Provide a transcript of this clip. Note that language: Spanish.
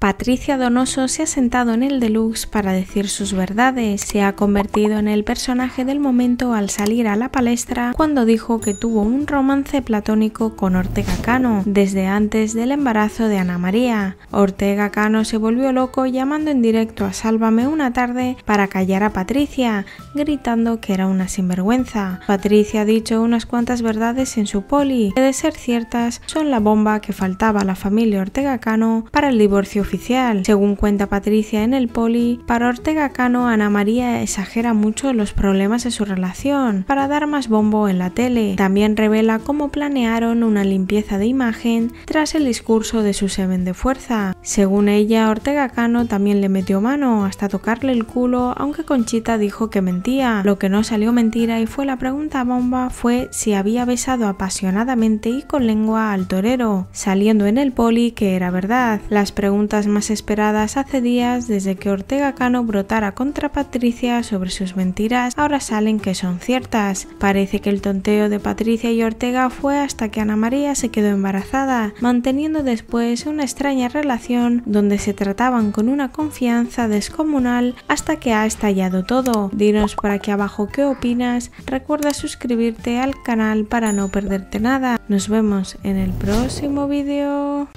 Patricia Donoso se ha sentado en el deluxe para decir sus verdades, se ha convertido en el personaje del momento al salir a la palestra cuando dijo que tuvo un romance platónico con Ortega Cano desde antes del embarazo de Ana María. Ortega Cano se volvió loco llamando en directo a Sálvame una tarde para callar a Patricia, gritando que era una sinvergüenza. Patricia ha dicho unas cuantas verdades en su poli, que de ser ciertas son la bomba que faltaba a la familia Ortega Cano para el divorcio según cuenta Patricia en el poli, para Ortega Cano Ana María exagera mucho los problemas de su relación para dar más bombo en la tele. También revela cómo planearon una limpieza de imagen tras el discurso de su semen de fuerza. Según ella, Ortega Cano también le metió mano hasta tocarle el culo, aunque Conchita dijo que mentía. Lo que no salió mentira y fue la pregunta bomba fue si había besado apasionadamente y con lengua al torero, saliendo en el poli que era verdad. Las preguntas más esperadas hace días desde que Ortega Cano brotara contra Patricia sobre sus mentiras, ahora salen que son ciertas. Parece que el tonteo de Patricia y Ortega fue hasta que Ana María se quedó embarazada, manteniendo después una extraña relación donde se trataban con una confianza descomunal hasta que ha estallado todo. Dinos por aquí abajo qué opinas, recuerda suscribirte al canal para no perderte nada. Nos vemos en el próximo vídeo.